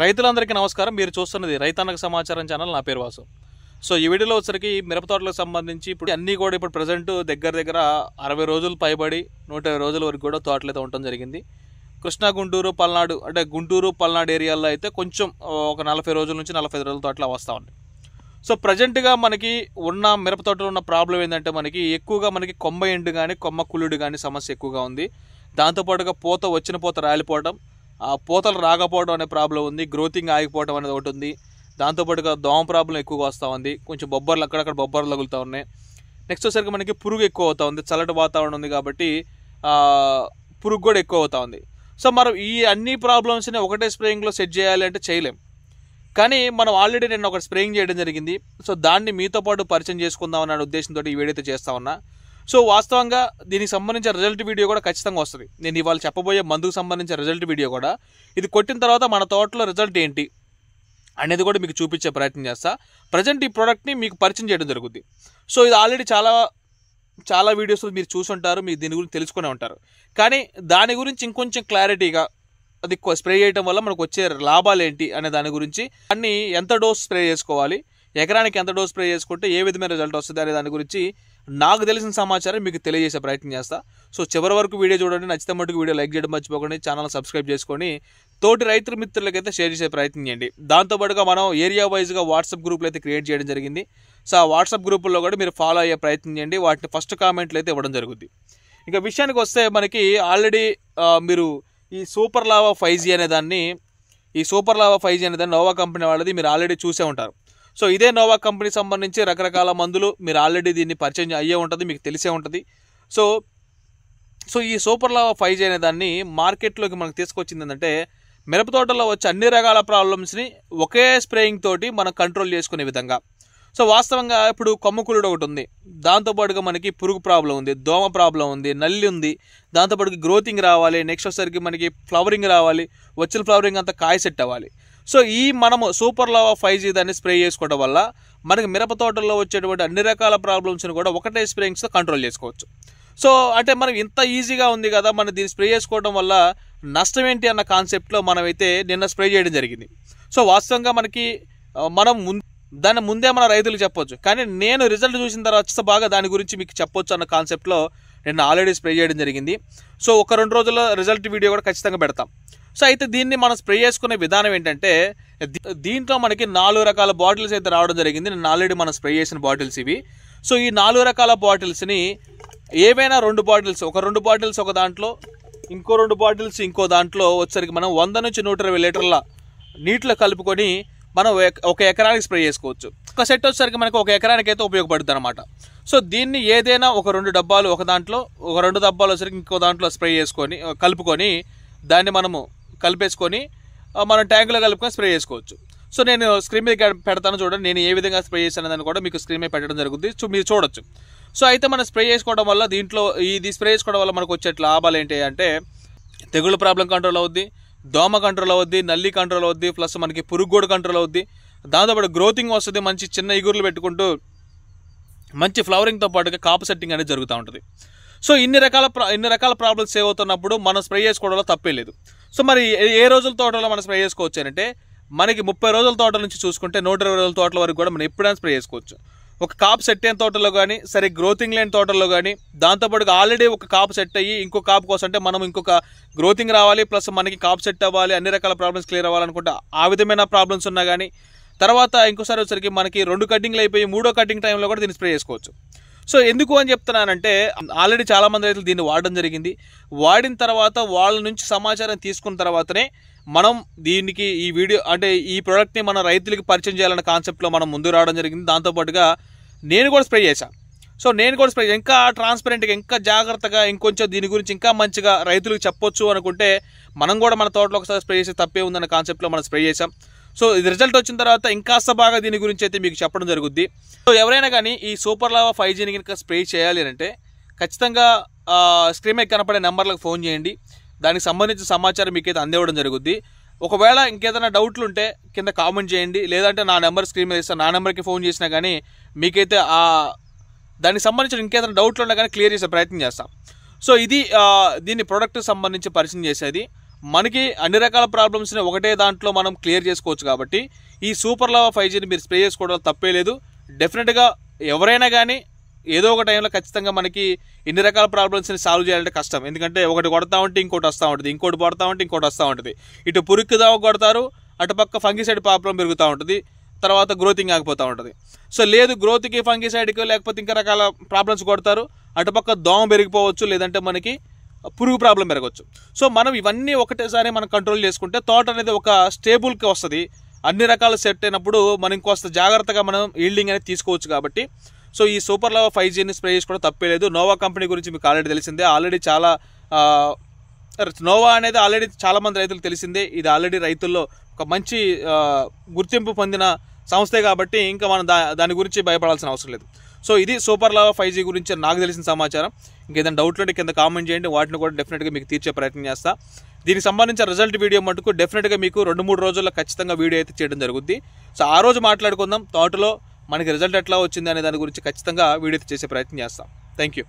రైతులందరికీ నమస్కారం మీరు చూస్తున్నది రైతాన్నక సమాచారం ఛానల్ నా పేరు వాసు సో ఈ వీడియోలో వచ్చరికి మిరప తోటలకు సంబంధించి ఇప్పుడు అన్నీ కూడా ఇప్పుడు ప్రజెంట్ దగ్గర దగ్గర అరవై రోజులు పైబడి నూట రోజుల వరకు కూడా తోటలు ఉండటం జరిగింది కృష్ణా గుంటూరు పల్నాడు అంటే గుంటూరు పల్నాడు ఏరియాల్లో అయితే కొంచెం ఒక నలభై రోజుల నుంచి నలభై రోజుల తోటలు వస్తూ ఉన్నాయి సో ప్రజెంట్గా మనకి ఉన్న మిరప తోటలో ఉన్న ప్రాబ్లం ఏంటంటే మనకి ఎక్కువగా మనకి కొమ్మ ఎండు కానీ కొమ్మ కుళ్ళుడు కానీ సమస్య ఎక్కువగా ఉంది దాంతోపాటుగా పూత వచ్చిన పూత రాలిపోవడం పూతలు రాకపోవడం అనే ప్రాబ్లం ఉంది గ్రోతింగ్ ఆగిపోవడం అనేది ఒకటి ఉంది దాంతోపాటుగా దోమ ప్రాబ్లం ఎక్కువగా వస్తూ ఉంది కొంచెం బొబ్బర్లు అక్కడక్కడ బొబ్బర్లు తగులుతూ ఉన్నాయి నెక్స్ట్ వచ్చేసరికి మనకి పురుగు ఎక్కువ అవుతూ ఉంది చల్లటి వాతావరణం ఉంది కాబట్టి పురుగు కూడా ఎక్కువ అవుతూ ఉంది సో మనం ఈ అన్ని ప్రాబ్లమ్స్ని ఒకటే స్ప్రేయింగ్లో సెట్ చేయాలి అంటే చేయలేం కానీ మనం ఆల్రెడీ నేను ఒక స్ప్రేయింగ్ చేయడం జరిగింది సో దాన్ని మీతో పాటు పరిచయం చేసుకుందాం అనే ఉద్దేశంతో ఈ వేడైతే చేస్తా ఉన్నా సో వాస్తవంగా దీనికి సంబంధించిన రిజల్ట్ వీడియో కూడా ఖచ్చితంగా వస్తుంది నేను ఇవాళ చెప్పబోయే మందుకు సంబంధించిన రిజల్ట్ వీడియో కూడా ఇది కొట్టిన తర్వాత మన తోటలో రిజల్ట్ ఏంటి అనేది కూడా మీకు చూపించే ప్రయత్నం చేస్తా ప్రజెంట్ ఈ ప్రోడక్ట్ని మీకు పరిచయం చేయడం జరుగుద్ది సో ఇది ఆల్రెడీ చాలా చాలా వీడియోస్ మీరు చూసుంటారు మీరు దీని గురించి తెలుసుకునే ఉంటారు కానీ దాని గురించి ఇంకొంచెం క్లారిటీగా అది స్ప్రే చేయడం వల్ల మనకు వచ్చే లాభాలు ఏంటి అనే దాని గురించి అన్నీ ఎంత డోస్ స్ప్రే చేసుకోవాలి ఎకరానికి ఎంత డోస్ స్ప్రే చేసుకుంటే ఏ విధమైన రిజల్ట్ వస్తుంది అనే దాని గురించి నాకు తెలిసిన సమాచారం మీకు తెలియజేసే ప్రయత్నం చేస్తా సో చివరి వరకు వీడియో చూడండి నచ్చితే మటుకు వీడియో లైక్ చేయడం మర్చిపోకండి ఛానల్ సబ్స్క్రైబ్ చేసుకొని తోటి రైతు మిత్రులకైతే షేర్ చేసే ప్రయత్నం చేయండి దాంతోపాటుగా మనం ఏరియా వైజ్గా వాట్సాప్ గ్రూప్లు అయితే క్రియేట్ చేయడం జరిగింది సో ఆ వాట్సాప్ గ్రూపుల్లో కూడా మీరు ఫాలో అయ్యే ప్రయత్నం చేయండి వాటిని ఫస్ట్ కామెంట్లు అయితే ఇవ్వడం జరుగుద్ది ఇంకా విషయానికి వస్తే మనకి ఆల్రెడీ మీరు ఈ సూపర్ లావా ఫైవ్ జీ అనే దాన్ని ఈ సూపర్ లావా ఫైవ్ జీ అనే దాన్ని నోవా కంపెనీ వాళ్ళది మీరు ఆల్రెడీ చూసే ఉంటారు సో ఇదే నోవా కంపెనీ సంబంధించి రకరకాల మందులు మీరు ఆల్రెడీ దీన్ని పరిచయం అయ్యే ఉంటుంది మీకు తెలిసే ఉంటుంది సో సో ఈ సూపర్ లావా ఫైవ్ జీ అనే దాన్ని మార్కెట్లోకి మనకు తీసుకొచ్చింది ఏంటంటే మిరప తోటలో వచ్చే అన్ని రకాల ప్రాబ్లమ్స్ని ఒకే స్ప్రేయింగ్ తోటి మనం కంట్రోల్ చేసుకునే విధంగా సో వాస్తవంగా ఇప్పుడు కొమ్మకులుడు ఒకటి ఉంది దాంతోపాటుగా మనకి పురుగు ప్రాబ్లం ఉంది దోమ ప్రాబ్లం ఉంది నల్లి ఉంది దాంతోపాటుగా గ్రోతింగ్ రావాలి నెక్స్ట్ వచ్చేసరికి మనకి ఫ్లవరింగ్ రావాలి వచ్చిన ఫ్లవరింగ్ అంతా కాయ సెట్ అవ్వాలి సో ఈ మనము సూపర్ లావా ఫైవ్ జీ దాన్ని స్ప్రే చేసుకోవడం వల్ల మనకి మిరప తోటల్లో వచ్చేటువంటి అన్ని రకాల ప్రాబ్లమ్స్ని కూడా ఒకటే స్ప్రేయింగ్స్తో కంట్రోల్ చేసుకోవచ్చు సో అంటే మనం ఇంత ఈజీగా ఉంది కదా మనం దీన్ని స్ప్రే చేసుకోవడం వల్ల నష్టం ఏంటి అన్న కాన్సెప్ట్లో మనమైతే నిన్న స్ప్రే చేయడం జరిగింది సో వాస్తవంగా మనకి మనం ముందు దాన్ని ముందే మన రైతులకు చెప్పొచ్చు కానీ నేను రిజల్ట్ చూసిన తర్వాత బాగా దాని గురించి మీకు చెప్పొచ్చు అన్న కాన్సెప్ట్లో నిన్న ఆల్రెడీ స్ప్రే చేయడం జరిగింది సో ఒక రెండు రోజుల్లో రిజల్ట్ వీడియో కూడా ఖచ్చితంగా పెడతాం సో అయితే దీన్ని మనం స్ప్రే చేసుకునే విధానం ఏంటంటే దీంట్లో మనకి నాలుగు రకాల బాటిల్స్ అయితే రావడం జరిగింది నేను ఆల్రెడీ మనం స్ప్రే చేసిన బాటిల్స్ ఇవి సో ఈ నాలుగు రకాల బాటిల్స్ని ఏవైనా రెండు బాటిల్స్ ఒక రెండు బాటిల్స్ ఒక దాంట్లో ఇంకో రెండు బాటిల్స్ ఇంకో దాంట్లో వచ్చరికి మనం వంద నుంచి నూట ఇరవై లీటర్ల నీటిలో కలుపుకొని మనం ఒక ఎకరానికి స్ప్రే చేసుకోవచ్చు ఒక సెట్ వచ్చేసరికి మనకు ఒక ఎకరానికి అయితే ఉపయోగపడుతుంది అనమాట సో దీన్ని ఏదైనా ఒక రెండు డబ్బాలు ఒక దాంట్లో ఒక రెండు డబ్బాలు వచ్చరికి ఇంకో దాంట్లో స్ప్రే చేసుకొని కలుపుకొని దాన్ని మనము కలిపేసుకొని మనం ట్యాంకులో కలుపుకొని స్ప్రే చేసుకోవచ్చు సో నేను స్క్రీన్ మీద పెడతాను చూడండి నేను ఏ విధంగా స్ప్రే చేశాను అని కూడా మీకు స్క్రీన్ మీద పెట్టడం జరుగుతుంది సో మీరు చూడొచ్చు సో అయితే మనం స్ప్రే చేసుకోవడం వల్ల దీంట్లో ఇది స్ప్రే చేసుకోవడం వల్ల మనకు వచ్చే లాభాలు ఏంటి అంటే తెగుళ్ళ ప్రాబ్లం కంట్రోల్ అవుద్ది దోమ కంట్రోల్ అవుద్ది నల్లి కంట్రోల్ అవుద్ది ప్లస్ మనకి పురుగు గోడ కంట్రోల్ అవుద్ది దాంతోపాటు గ్రోతింగ్ వస్తుంది మంచి చిన్న ఇగురులు పెట్టుకుంటూ మంచి ఫ్లవరింగ్తో పాటుగా కాపు సెట్టింగ్ అనేది జరుగుతూ ఉంటుంది సో ఇన్ని రకాల ఇన్ని రకాల ప్రాబ్లమ్స్ సేవ్ అవుతున్నప్పుడు మనం స్ప్రే చేసుకోవడంలో తప్పే లేదు సో మరి ఏ రోజుల తోటలో మనం స్ప్రే చేసుకోవచ్చు అంటే మనకి ముప్పై రోజుల తోట నుంచి చూసుకుంటే నూట ఇరవై రోజుల తోటల వరకు కూడా మనం ఎప్పుడైనా స్ప్రే చేసుకోవచ్చు ఒక కాపు సెట్ అయిన తోటలో కానీ సరే గ్రోతింగ్ లేని తోటల్లో కానీ దాంతోపాటు ఆల్రెడీ ఒక కాపు సెట్ అయ్యి ఇంకో కాపు కోసం అంటే మనం ఇంకొక గ్రోతింగ్ రావాలి ప్లస్ మనకి కాపు సెట్ అవ్వాలి అన్ని రకాల ప్రాబ్లమ్స్ క్లియర్ అవ్వాలనుకుంటే ఆ విధమైన ప్రాబ్లమ్స్ ఉన్నా కానీ తర్వాత ఇంకోసారి వచ్చరికి మనకి రెండు కటింగ్లు అయిపోయి మూడో కటింగ్ టైంలో కూడా దీన్ని స్ప్రే చేసుకోవచ్చు సో ఎందుకు అని చెప్తున్నానంటే ఆల్రెడీ చాలామంది రైతులు దీన్ని వాడడం జరిగింది వాడిన తర్వాత వాళ్ళ నుంచి సమాచారం తీసుకున్న తర్వాతనే మనం దీనికి ఈ వీడియో అంటే ఈ ప్రోడక్ట్ని మన రైతులకి పరిచయం చేయాలనే కాన్సెప్ట్లో మనం ముందు రావడం జరిగింది దాంతోపాటుగా నేను కూడా స్ప్రే చేశాను సో నేను కూడా స్ప్రే ఇంకా ట్రాన్స్పరెంట్గా ఇంకా జాగ్రత్తగా ఇంకొంచెం దీని గురించి ఇంకా మంచిగా రైతులకు చెప్పొచ్చు అనుకుంటే మనం కూడా మన తోటలో ఒకసారి స్ప్రే చేసి తప్పే ఉందన్న కాన్సెప్ట్లో మనం స్ప్రే చేసాం సో ఇది రిజల్ట్ వచ్చిన తర్వాత ఇంకాస్త బాగా దీని గురించి అయితే మీకు చెప్పడం జరుగుద్ది సో ఎవరైనా కానీ ఈ సూపర్ లావా ఫైవ్ జీని కనుక స్ప్రే చేయాలి అంటే ఖచ్చితంగా స్క్రీన్ మీద కనపడే నెంబర్లకు ఫోన్ చేయండి దానికి సంబంధించిన సమాచారం మీకైతే అందివ్వడం జరుగుద్ది ఒకవేళ ఇంకేదైనా డౌట్లు ఉంటే కింద కామెంట్ చేయండి లేదంటే నా నెంబర్ స్క్రీన్ మీద ఇస్తాను నా నెంబర్కి ఫోన్ చేసినా కానీ మీకైతే ఆ దానికి సంబంధించిన ఇంకేదైనా డౌట్లు ఉన్నా కానీ క్లియర్ చేసే ప్రయత్నం చేస్తాం సో ఇది దీన్ని ప్రోడక్ట్ సంబంధించి పరిచయం చేసేది మనకి అన్ని రకాల ప్రాబ్లమ్స్ని ఒకటే దాంట్లో మనం క్లియర్ చేసుకోవచ్చు కాబట్టి ఈ సూపర్ లవా ఫైవ్ జీని మీరు స్ప్రే చేసుకోవడం తప్పే లేదు డెఫినెట్గా ఎవరైనా కానీ ఏదో ఒక టైంలో ఖచ్చితంగా మనకి ఇన్ని రకాల ప్రాబ్లమ్స్ని సాల్వ్ చేయాలంటే కష్టం ఎందుకంటే ఒకటి కొడతా ఉంటే ఇంకోటి వస్తూ ఉంటుంది ఇంకోటి పడతా ఉంటే ఇంకోటి వస్తూ ఉంటుంది ఇటు పురుక్కు దావ కొడతారు అటుపక్క ఫంగిసైడ్ ప్రాబ్లం పెరుగుతూ ఉంటుంది తర్వాత గ్రోతింగ్ ఆగిపోతూ ఉంటుంది సో లేదు గ్రోత్కి ఫంగిసైడ్కి లేకపోతే ఇంకా రకాల ప్రాబ్లమ్స్ కొడతారు అటుపక్క దోమ పెరిగిపోవచ్చు లేదంటే మనకి పురుగు ప్రాబ్లం పెరగవచ్చు సో మనం ఇవన్నీ ఒకటేసారి మనం కంట్రోల్ చేసుకుంటే తోట అనేది ఒక స్టేబుల్కి వస్తుంది అన్ని రకాల సెట్ అయినప్పుడు మనం ఇంకొస్త జాగ్రత్తగా మనం ఈల్డింగ్ అనేది తీసుకోవచ్చు కాబట్టి సో ఈ సూపర్ లవ ఫైవ్ జీని స్ప్రే చేసుకోవడం తప్పే లేదు నోవా కంపెనీ గురించి మీకు ఆల్రెడీ తెలిసిందే ఆల్రెడీ చాలా నోవా అనేది ఆల్రెడీ చాలామంది రైతులకు తెలిసిందే ఇది ఆల్రెడీ రైతుల్లో ఒక మంచి గుర్తింపు పొందిన సంస్థే కాబట్టి ఇంకా మనం దా దాని గురించి భయపడాల్సిన అవసరం లేదు సో ఇది సూపర్ లావా ఫైవ్ జీ గురించి నాకు తెలిసిన సమాచారం ఇంకేదైనా డౌట్లు అంటే కింద కామెంట్ చేయండి వాటిని కూడా డెఫినెట్గా మీకు తీర్చే ప్రయత్నం చేస్తా దీనికి సంబంధించిన రిజల్ట్ వీడియో మటుకు డెఫినెట్గా మీకు రెండు మూడు రోజుల్లో ఖచ్చితంగా వీడియో అయితే చేయడం జరుగుద్ది సో ఆ రోజు మాట్లాడుకుందాం తోటలో మనకి రిజల్ట్ ఎట్లా వచ్చింది అనే దాని గురించి ఖచ్చితంగా వీడియో చేసే ప్రయత్నం చేస్తాం థ్యాంక్ యూ